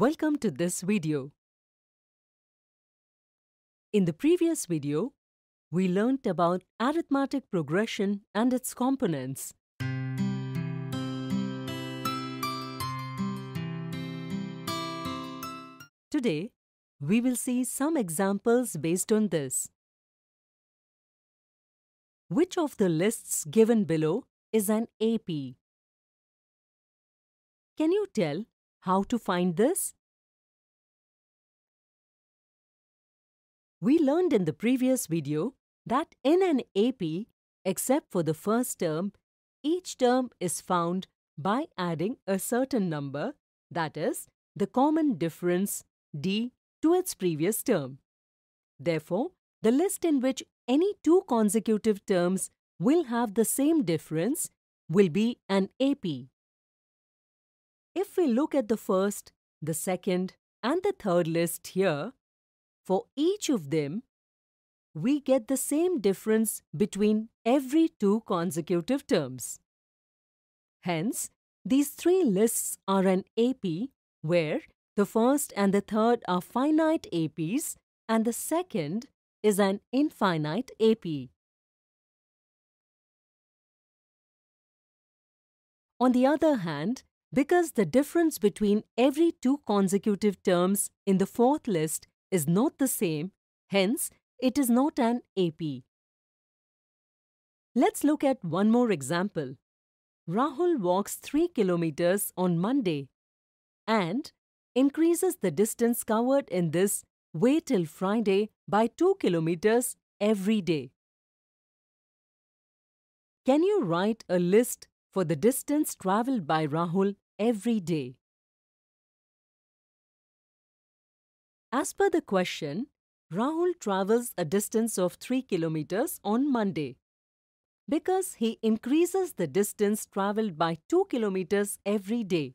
Welcome to this video. In the previous video, we learnt about arithmetic progression and its components. Today, we will see some examples based on this. Which of the lists given below is an AP? Can you tell how to find this? We learned in the previous video that in an AP, except for the first term, each term is found by adding a certain number, that is, the common difference d to its previous term. Therefore, the list in which any two consecutive terms will have the same difference will be an AP. If we look at the first, the second, and the third list here, for each of them, we get the same difference between every two consecutive terms. Hence, these three lists are an AP where the first and the third are finite APs and the second is an infinite AP. On the other hand, because the difference between every two consecutive terms in the fourth list is not the same, hence it is not an AP. Let's look at one more example. Rahul walks 3 kilometers on Monday and increases the distance covered in this way till Friday by 2 kilometers every day. Can you write a list for the distance travelled by Rahul every day. As per the question, Rahul travels a distance of 3 kilometers on Monday. Because he increases the distance travelled by 2 kilometers every day.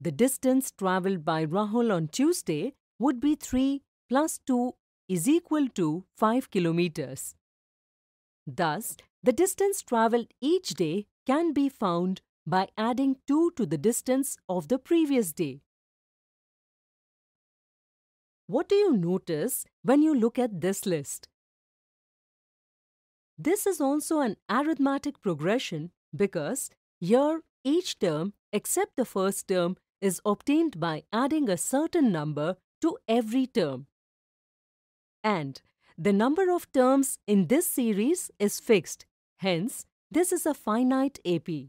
The distance travelled by Rahul on Tuesday would be 3 plus 2 is equal to 5 kilometers. Thus, the distance travelled each day can be found by adding 2 to the distance of the previous day. What do you notice when you look at this list? This is also an arithmetic progression because here each term except the first term is obtained by adding a certain number to every term. And the number of terms in this series is fixed Hence, this is a finite AP.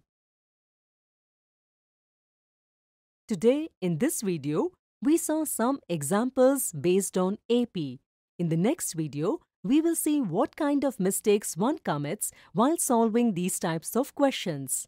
Today, in this video, we saw some examples based on AP. In the next video, we will see what kind of mistakes one commits while solving these types of questions.